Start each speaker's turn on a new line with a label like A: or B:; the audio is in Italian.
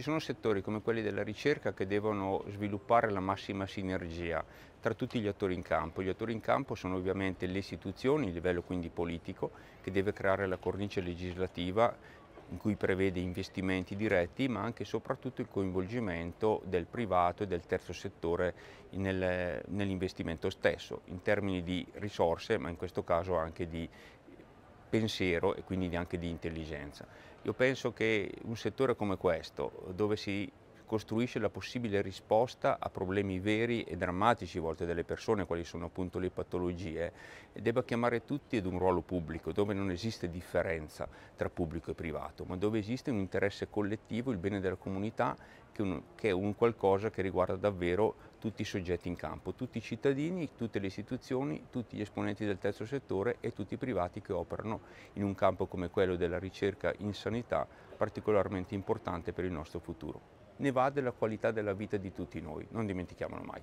A: Ci sono settori come quelli della ricerca che devono sviluppare la massima sinergia tra tutti gli attori in campo. Gli attori in campo sono ovviamente le istituzioni, il livello quindi politico, che deve creare la cornice legislativa in cui prevede investimenti diretti ma anche e soprattutto il coinvolgimento del privato e del terzo settore nel, nell'investimento stesso in termini di risorse ma in questo caso anche di pensiero e quindi anche di intelligenza. Io penso che un settore come questo, dove si costruisce la possibile risposta a problemi veri e drammatici a volte delle persone, quali sono appunto le patologie, debba chiamare tutti ad un ruolo pubblico, dove non esiste differenza tra pubblico e privato, ma dove esiste un interesse collettivo, il bene della comunità, che, un, che è un qualcosa che riguarda davvero tutti i soggetti in campo, tutti i cittadini, tutte le istituzioni, tutti gli esponenti del terzo settore e tutti i privati che operano in un campo come quello della ricerca in sanità particolarmente importante per il nostro futuro ne va della qualità della vita di tutti noi, non dimentichiamolo mai.